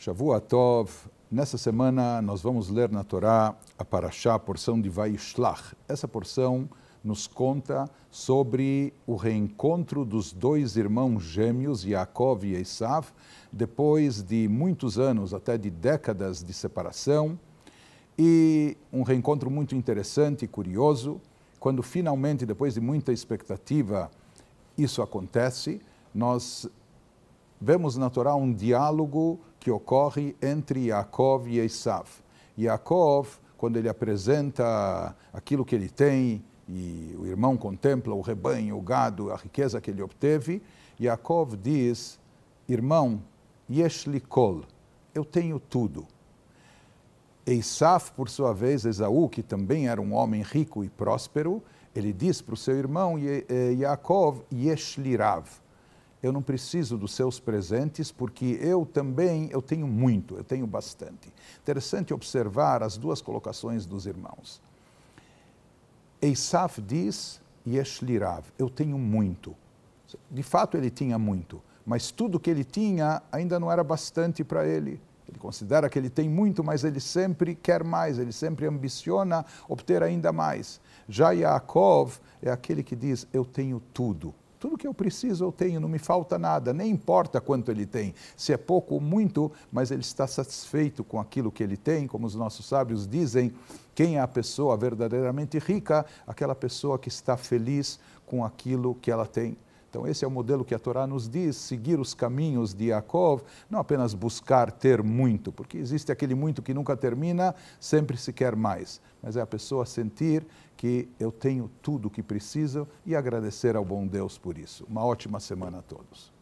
Shavua Tov. Nessa semana nós vamos ler na Torá a Parashá, a porção de Vaishlach. Essa porção nos conta sobre o reencontro dos dois irmãos gêmeos, Yaakov e Esav, depois de muitos anos, até de décadas de separação. E um reencontro muito interessante e curioso, quando finalmente, depois de muita expectativa, isso acontece, nós vemos na Torá um diálogo que ocorre entre Yaakov e Esav. Yaakov, quando ele apresenta aquilo que ele tem, e o irmão contempla o rebanho, o gado, a riqueza que ele obteve, Yaakov diz, irmão, Yeshlikol, eu tenho tudo. Eisaf, por sua vez, Esaú, que também era um homem rico e próspero, ele diz para o seu irmão eh, Yaakov, Yeshlirav, eu não preciso dos seus presentes porque eu também eu tenho muito, eu tenho bastante. Interessante observar as duas colocações dos irmãos. Eisaf diz, Eshlirav, eu tenho muito. De fato ele tinha muito, mas tudo que ele tinha ainda não era bastante para ele. Ele considera que ele tem muito, mas ele sempre quer mais, ele sempre ambiciona obter ainda mais. Já Yaakov é aquele que diz: Eu tenho tudo, tudo que eu preciso eu tenho, não me falta nada, nem importa quanto ele tem, se é pouco ou muito, mas ele está satisfeito com aquilo que ele tem, como os nossos sábios dizem, quem é a pessoa verdadeiramente rica? Aquela pessoa que está feliz com aquilo que ela tem então, esse é o modelo que a Torá nos diz: seguir os caminhos de Yaakov, não apenas buscar ter muito, porque existe aquele muito que nunca termina, sempre se quer mais, mas é a pessoa sentir que eu tenho tudo o que preciso e agradecer ao bom Deus por isso. Uma ótima semana a todos.